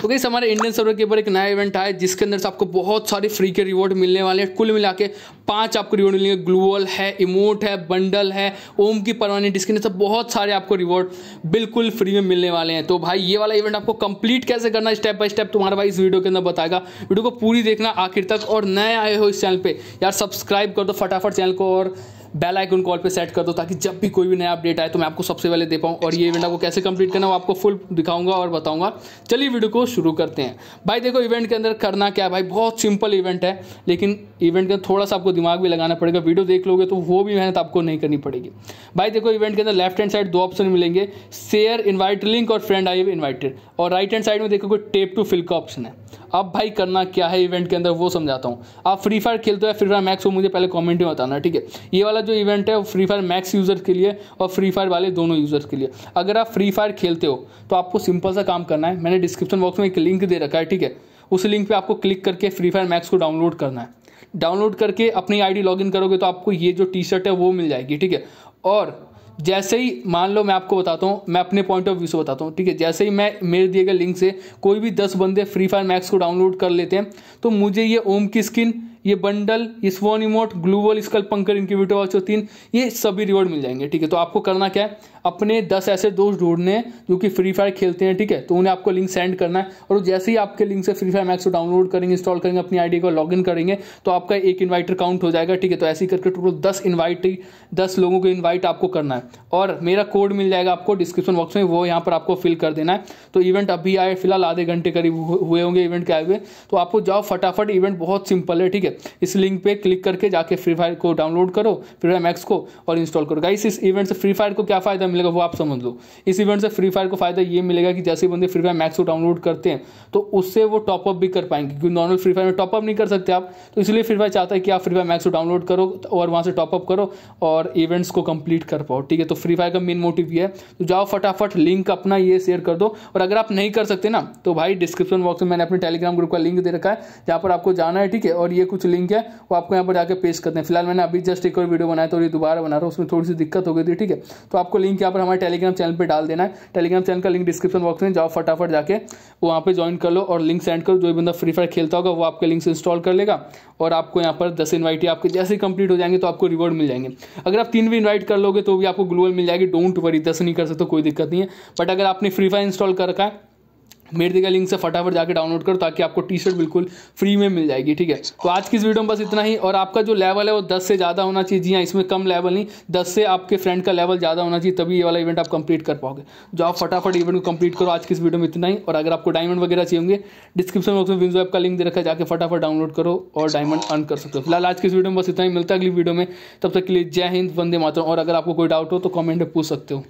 तो गई हमारे इंडियन सर्वर के ऊपर एक नया इवेंट आया जिसके अंदर से आपको बहुत सारे फ्री के रिवॉर्ड मिलने वाले हैं कुल मिला के पाँच आपको रिवॉर्ड मिलेंगे ग्लूअल है इमोट है बंडल है ओम की परमानेंट इसके अंदर बहुत सारे आपको रिवॉर्ड बिल्कुल फ्री में मिलने वाले हैं तो भाई ये वाला इवेंट आपको कंप्लीट कैसे करना स्टेप बाय स्टेप तुम्हारा भाई इस वीडियो के अंदर बताएगा वीडियो को पूरी देखना आखिर तक और नए आए हो इस चैनल पर यार सब्सक्राइब कर दो फटाफट चैनल को और बेल आइकन कॉल पे सेट कर दो ताकि जब भी कोई भी नया अपडेट आए तो मैं आपको सबसे पहले दे पाऊँ और ये इवेंट आपको कैसे कंप्लीट करना है आपको फुल दिखाऊंगा और बताऊंगा चलिए वीडियो को शुरू करते हैं भाई देखो इवेंट के अंदर करना क्या है भाई बहुत सिंपल इवेंट है लेकिन इवेंट के अंदर थोड़ा सा आपको दिमाग भी लगाना पड़ेगा वीडियो देख लोगे तो वो भी मेहनत आपको नहीं करनी पड़ेगी भाई देखो इवेंट के अंदर लेफ्ट हैंड साइड दो ऑप्शन मिलेंगे शेयर इन्वाइट लिंक और फ्रेंड आई इन्वाइटेड और राइट हैंड साइड में देखोगे टेप टू फिल का ऑप्शन है अब भाई करना क्या है इवेंट के अंदर वो समझाता हूँ आप फ्री फायर खेलते हो फ्री फायर मैक्स वो मुझे पहले कॉमेंट में बताना ठीक है ये वाला जो इवेंट है वो फ्री फायर मैक्स यूज़र के लिए और फ्री फायर वाले दोनों यूज़र्स के लिए अगर आप फ्री फायर खेलते हो तो आपको सिंपल सा काम करना है मैंने डिस्क्रिप्शन बॉक्स में एक लिंक दे रखा है ठीक है उस लिंक पर आपको क्लिक करके फ्री फायर मैक्स को डाउनलोड करना है डाउनलोड करके अपनी आईडी लॉगिन करोगे तो आपको ये जो टी शर्ट है वो मिल जाएगी ठीक है और जैसे ही मान लो मैं आपको बताता हूँ मैं अपने पॉइंट ऑफ व्यू से बताता हूँ ठीक है जैसे ही मैं मेरे दिए गए लिंक से कोई भी दस बंदे फ्री फायर मैक्स को डाउनलोड कर लेते हैं तो मुझे ये ओम की स्किन ये बंडल स्वन इमोट ग्लूवल स्कल पंकर वॉच ऑल्सो तीन ये सभी रिवॉर्ड मिल जाएंगे ठीक है तो आपको करना क्या है अपने दस ऐसे दोस्त ढूंढने हैं जो कि फ्री फायर खेलते हैं ठीक है तो उन्हें आपको लिंक सेंड करना है और जैसे ही आपके लिंक से फ्री फायर मैक्स को डाउनलोड करेंगे इंस्टॉल करेंगे अपनी आईडी को लॉग करेंगे तो आपका एक इन्वाइटर काउंट हो जाएगा ठीक है तो ऐसे ही करके टोटल दस इन्वाइट दस लोगों को इन्वाइट आपको करना है और मेरा कोड मिल जाएगा आपको डिस्क्रिप्शन बॉक्स में वो यहाँ पर आपको फिल कर देना है तो इवेंट अभी आए फिलहाल आधे घंटे करीब हुए होंगे इवेंट के आए हुए तो आपको जाओ फटाफट इवेंट बहुत सिंपल है ठीक है है इस लिंक पे क्लिक करके जाके फ्री फायर को डाउनलोड करो फ्री फायर मैक्स को और इंस्टॉल करो गाइस इस इवेंट से फ्री फायर को क्या फायदा मिलेगा वो आप समझ लो इस इवेंट से फ्री फायर को फायदा ये मिलेगा कि जैसे बंदे फ्री फायर मैक्स को डाउनलोड करते हैं तो उससे वो टॉपअप भी कर पाएंगे क्योंकि नॉर्मल फ्री फायर में टॉपअप नहीं कर सकते आप तो इसलिए फ्री फायर चाहता है कि आप फ्री फायर मैक्स को डाउनलोड करो और वहाँ से टॉपअप करो और इवेंट्स को कंप्लीट कर पाओ ठीक है तो फ्री फायर का मेन मोटिव ये है तो जाओ फटाफट लिंक अपना ये शेयर कर दो और अगर आप नहीं कर सकते ना तो भाई डिस्क्रिप्शन बॉक्स में मैंने अपने टेलीग्राम ग्रुप का लिंक दे रखा है जहाँ पर आपको जाना है ठीक है और ये कुछ कुछ लिंक है वो आपको यहाँ पर जाकर पेश करते हैं फिलहाल मैंने अभी जस्ट एक और वीडियो बनाया तो ये दोबारा बना रहा हूँ उसमें थोड़ी सी दिक्कत हो गई थी ठीक है तो आपको लिंक यहाँ पर हमारे टेलीग्राम चैनल पर डाल देना है टेलीग्राम चैनल का लिंक डिस्क्रिप्शन बॉक्स में जाओ फटाफट जाके वहाँ पर ज्वाइन कर लो और लिंक सेंड करो जो बंदा फ्री फायर खेलता होगा वो आपके लिंक से इंस्टॉल कर लेगा और आपको यहाँ पर दस इन्वाइट आपके जैसे कंप्लीट हो जाएंगे तो आपको रिवॉर्ड मिल जाएंगे अगर आप तीन भी इन्वाइट कर लोगे तो भी आपको ग्लोबल मिल जाएगी डोंट वरी दस नहीं कर सकते कोई दिक्कत नहीं है बट अगर आपने फ्री फायर इंस्टॉल कर रखा है मेरे दिखा लिंक से फटाफट जाकर डाउनलोड करो ताकि आपको टी शर्ट बिल्कुल फ्री में मिल जाएगी ठीक है तो आज की इस वीडियो में बस इतना ही और आपका जो लेवल है वो 10 से ज़्यादा होना चाहिए जी हाँ इसमें कम लेवल नहीं 10 से आपके फ्रेंड का लेवल ज़्यादा होना चाहिए तभी ये वाला इवेंट आप कंप्लीट कर पाओगे जो आप फटाफट इवेंट को कंप्लीट करो आज की इस वीडियो में इतना ही और अगर आपको डायमंड वगैरह चाहिए होंगे डिस्क्रिप्शन बॉक्स में विंजो ऐप का लिंक दे रखा है जाकर फटाफट डाउनलोड करो और डायमंड अर्न कर सकते हो फिलहाल आज की इस वीडियो में बस इतना ही मिलता है अगली वीडियो में तब तक के लिए जय हिंद वंदे मातरम और अगर आपको कोई डाउट हो तो कॉमेंट में पूछ सकते हो